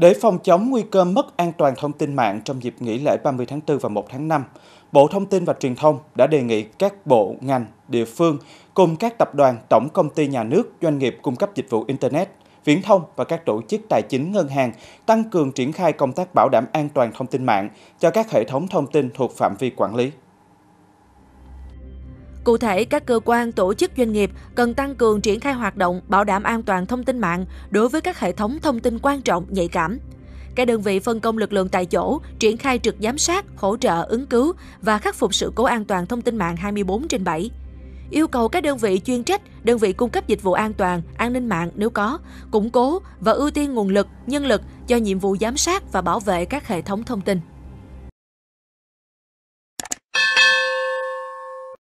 Để phòng chống nguy cơ mất an toàn thông tin mạng trong dịp nghỉ lễ 30 tháng 4 và 1 tháng 5, Bộ Thông tin và Truyền thông đã đề nghị các bộ, ngành, địa phương cùng các tập đoàn, tổng công ty nhà nước, doanh nghiệp cung cấp dịch vụ Internet, viễn thông và các tổ chức tài chính ngân hàng tăng cường triển khai công tác bảo đảm an toàn thông tin mạng cho các hệ thống thông tin thuộc phạm vi quản lý. Cụ thể, các cơ quan, tổ chức doanh nghiệp cần tăng cường triển khai hoạt động bảo đảm an toàn thông tin mạng đối với các hệ thống thông tin quan trọng, nhạy cảm. Các đơn vị phân công lực lượng tại chỗ, triển khai trực giám sát, hỗ trợ, ứng cứu và khắc phục sự cố an toàn thông tin mạng 24 trên 7 yêu cầu các đơn vị chuyên trách, đơn vị cung cấp dịch vụ an toàn, an ninh mạng nếu có, củng cố và ưu tiên nguồn lực, nhân lực cho nhiệm vụ giám sát và bảo vệ các hệ thống thông tin.